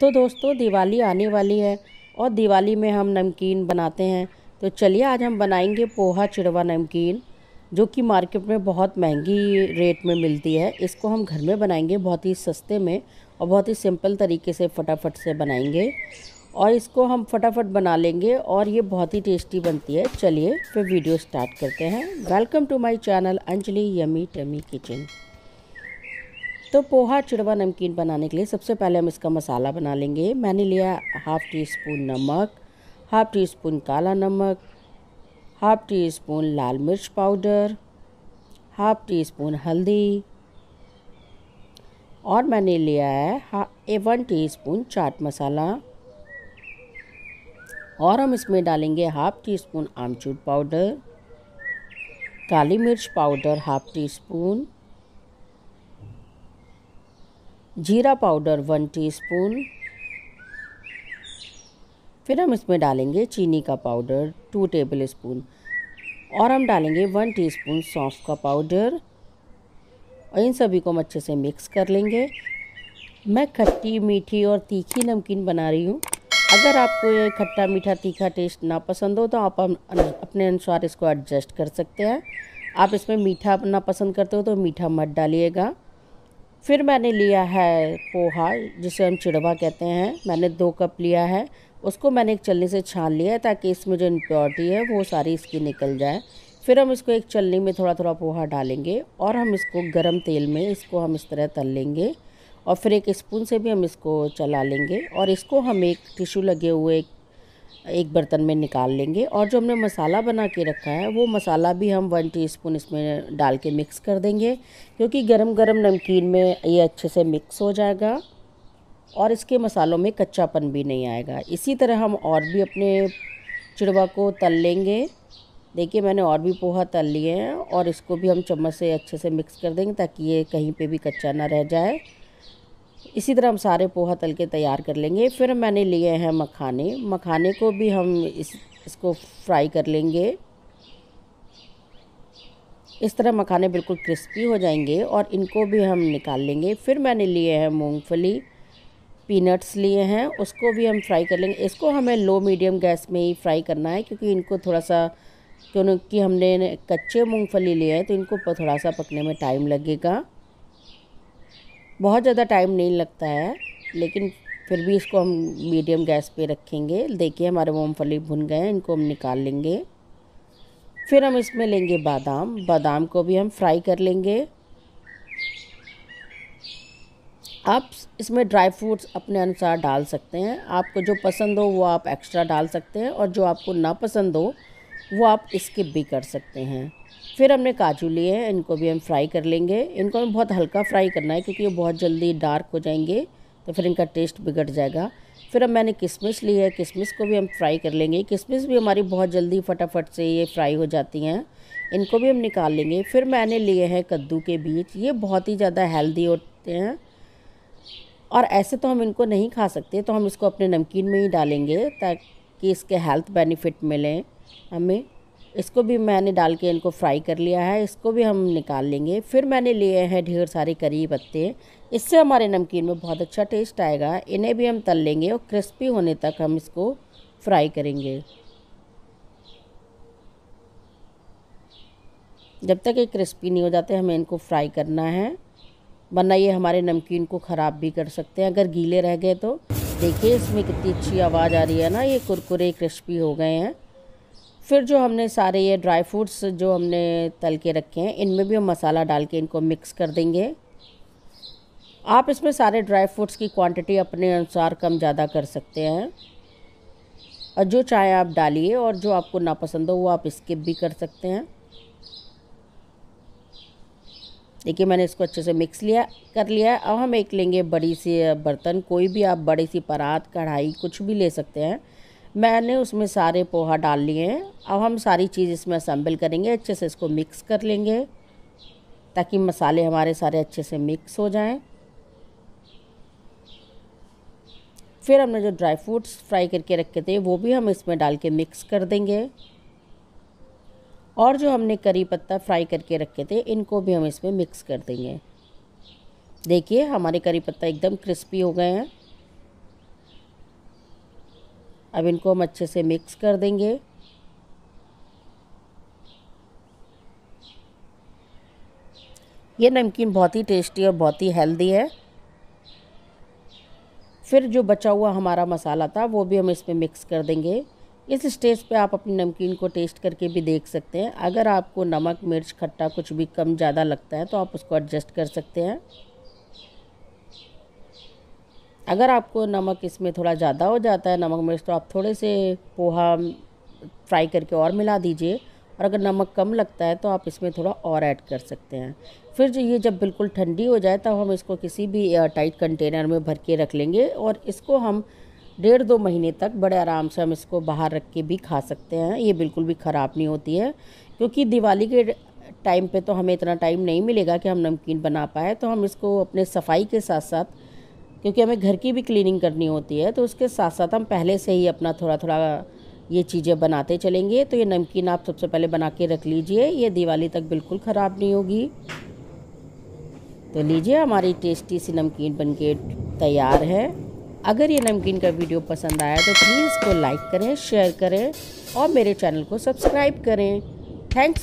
तो दोस्तों दिवाली आने वाली है और दिवाली में हम नमकीन बनाते हैं तो चलिए आज हम बनाएंगे पोहा चिड़वा नमकीन जो कि मार्केट में बहुत महंगी रेट में मिलती है इसको हम घर में बनाएंगे बहुत ही सस्ते में और बहुत ही सिंपल तरीके से फटाफट से बनाएंगे और इसको हम फटाफट बना लेंगे और ये बहुत ही टेस्टी बनती है चलिए फिर वीडियो स्टार्ट करते हैं welcome to my channel Anjali yummy tummy kitchen तो पोहा चुड़वा नमकीन बनाने के लिए सबसे पहले हम इसका मसाला बना लेंगे मैंने लिया हाफ़ टी स्पून नमक हाफ़ टी स्पून काला नमक हाफ़ टी स्पून लाल मिर्च पाउडर हाफ़ टी स्पून हल्दी और मैंने लिया है ए वन टी स्पून चाट मसाला और हम इसमें डालेंगे हाफ़ टी स्पून आमचूर पाउडर काली मिर्च पाउडर हाफ़ टी स्पून जीरा पाउडर वन टीस्पून फिर हम इसमें डालेंगे चीनी का पाउडर टू टेबल स्पून और हम डालेंगे वन टीस्पून सौंफ का पाउडर और इन सभी को हम अच्छे से मिक्स कर लेंगे मैं खट्टी मीठी और तीखी नमकीन बना रही हूँ अगर आपको ये खट्टा मीठा तीखा टेस्ट ना पसंद हो तो आप अपने अनुसार इसको एडजस्ट कर सकते हैं आप इसमें मीठा ना पसंद करते हो तो मीठा मत डालिएगा फिर मैंने लिया है पोहा जिसे हम चिड़वा कहते हैं मैंने दो कप लिया है उसको मैंने एक चलनी से छान लिया है ताकि इसमें जो इम्प्योरिटी है वो सारी इसकी निकल जाए फिर हम इसको एक चलनी में थोड़ा थोड़ा पोहा डालेंगे और हम इसको गरम तेल में इसको हम इस तरह तल लेंगे और फिर एक स्पून से भी हम इसको चला लेंगे और इसको हम एक टिश्यू लगे हुए एक एक बर्तन में निकाल लेंगे और जो हमने मसाला बना के रखा है वो मसाला भी हम वन टीस्पून इसमें डाल के मिक्स कर देंगे क्योंकि गरम गरम नमकीन में ये अच्छे से मिक्स हो जाएगा और इसके मसालों में कच्चापन भी नहीं आएगा इसी तरह हम और भी अपने चिड़वा को तल लेंगे देखिए मैंने और भी पोहा तल लिए हैं और इसको भी हम चम्मच से अच्छे से मिक्स कर देंगे ताकि ये कहीं पर भी कच्चा ना रह जाए इसी तरह हम सारे पोहा तल के तैयार कर लेंगे फिर मैंने लिए हैं मखाने मखाने को भी हम इस इसको फ्राई कर लेंगे इस तरह मखाने बिल्कुल क्रिस्पी हो जाएंगे और इनको भी हम निकाल लेंगे फिर मैंने लिए हैं मूंगफली पीनट्स लिए हैं उसको भी हम फ्राई कर लेंगे इसको हमें लो मीडियम गैस में ही फ्राई करना है क्योंकि इनको थोड़ा सा क्योंकि हमने कच्चे मूंगफली लिए हैं तो इनको थोड़ा सा पकने में टाइम लगेगा बहुत ज़्यादा टाइम नहीं लगता है लेकिन फिर भी इसको हम मीडियम गैस पे रखेंगे देखिए हमारे मूँगफली भुन गए हैं इनको हम निकाल लेंगे फिर हम इसमें लेंगे बादाम बादाम को भी हम फ्राई कर लेंगे आप इसमें ड्राई फ्रूट्स अपने अनुसार डाल सकते हैं आपको जो पसंद हो वो आप एक्स्ट्रा डाल सकते हैं और जो आपको ना पसंद हो वो आप स्किप भी कर सकते हैं फिर हमने काजू लिए हैं इनको भी हम फ्राई कर लेंगे इनको हमें बहुत हल्का फ्राई करना है क्योंकि ये बहुत जल्दी डार्क हो जाएंगे तो फिर इनका टेस्ट बिगड़ जाएगा फिर अब मैंने किशमिश ली है किशमिश को भी हम फ्राई कर लेंगे किशमिश भी हमारी बहुत जल्दी फटाफट से ये फ्राई हो जाती हैं इनको भी हम निकाल लेंगे फिर मैंने लिए हैं कद्दू के बीज ये बहुत ही ज़्यादा हेल्दी होते हैं और ऐसे तो हम इनको नहीं खा सकते तो हम इसको अपने नमकीन में ही डालेंगे ताकि इसके हेल्थ बेनिफिट मिलें हमें इसको भी मैंने डाल के इनको फ्राई कर लिया है इसको भी हम निकाल लेंगे फिर मैंने लिए हैं ढेर सारे करी पत्ते इससे हमारे नमकीन में बहुत अच्छा टेस्ट आएगा इन्हें भी हम तल लेंगे और क्रिस्पी होने तक हम इसको फ्राई करेंगे जब तक ये क्रिस्पी नहीं हो जाते हमें इनको फ्राई करना है वरना ये हमारे नमकीन को ख़राब भी कर सकते हैं अगर गीले रह गए तो देखिए इसमें कितनी अच्छी आवाज़ आ रही है ना ये कुरकुरे क्रिस्पी हो गए हैं फिर जो हमने सारे ये ड्राई फ्रूट्स जो हमने तल के रखे हैं इनमें भी हम मसाला डाल के इनको मिक्स कर देंगे आप इसमें सारे ड्राई फ्रूट्स की क्वांटिटी अपने अनुसार कम ज़्यादा कर सकते हैं और जो चाहे आप डालिए और जो आपको नापसंद हो वो आप स्किप भी कर सकते हैं देखिए मैंने इसको अच्छे से मिक्स लिया कर लिया है अब हम एक लेंगे बड़ी सी बर्तन कोई भी आप बड़ी सी परात कढ़ाई कुछ भी ले सकते हैं मैंने उसमें सारे पोहा डाल लिए हैं अब हम सारी चीज़ इसमें असम्बल करेंगे अच्छे से इसको मिक्स कर लेंगे ताकि मसाले हमारे सारे अच्छे से मिक्स हो जाएं फिर हमने जो ड्राई फ्रूट्स फ्राई करके रखे थे वो भी हम इसमें डाल के मिक्स कर देंगे और जो हमने करी पत्ता फ्राई करके रखे थे इनको भी हम इसमें मिक्स कर देंगे देखिए हमारे करी पत्ता एकदम क्रिस्पी हो गए हैं अब इनको हम अच्छे से मिक्स कर देंगे ये नमकीन बहुत ही टेस्टी और बहुत ही हेल्दी है फिर जो बचा हुआ हमारा मसाला था वो भी हम इसमें मिक्स कर देंगे इस स्टेज पे आप अपनी नमकीन को टेस्ट करके भी देख सकते हैं अगर आपको नमक मिर्च खट्टा कुछ भी कम ज़्यादा लगता है तो आप उसको एडजस्ट कर सकते हैं अगर आपको नमक इसमें थोड़ा ज़्यादा हो जाता है नमक मिर्च तो आप थोड़े से पोहा फ्राई करके और मिला दीजिए और अगर नमक कम लगता है तो आप इसमें थोड़ा और ऐड कर सकते हैं फिर जो ये जब बिल्कुल ठंडी हो जाए तब हम इसको किसी भी टाइट कंटेनर में भर के रख लेंगे और इसको हम डेढ़ दो महीने तक बड़े आराम से हम इसको बाहर रख के भी खा सकते हैं ये बिल्कुल भी ख़राब नहीं होती है क्योंकि दिवाली के टाइम पे तो हमें इतना टाइम नहीं मिलेगा कि हम नमकीन बना पाए तो हम इसको अपने सफाई के साथ साथ क्योंकि हमें घर की भी क्लीनिंग करनी होती है तो उसके साथ साथ हम पहले से ही अपना थोड़ा थोड़ा ये चीज़ें बनाते चलेंगे तो ये नमकीन आप सबसे पहले बना के रख लीजिए ये दिवाली तक बिल्कुल ख़राब नहीं होगी तो लीजिए हमारी टेस्टी सी नमकीन बनके तैयार है अगर ये नमकीन का वीडियो पसंद आया तो प्लीज़ इसको लाइक करें शेयर करें और मेरे चैनल को सब्सक्राइब करें थैंक्स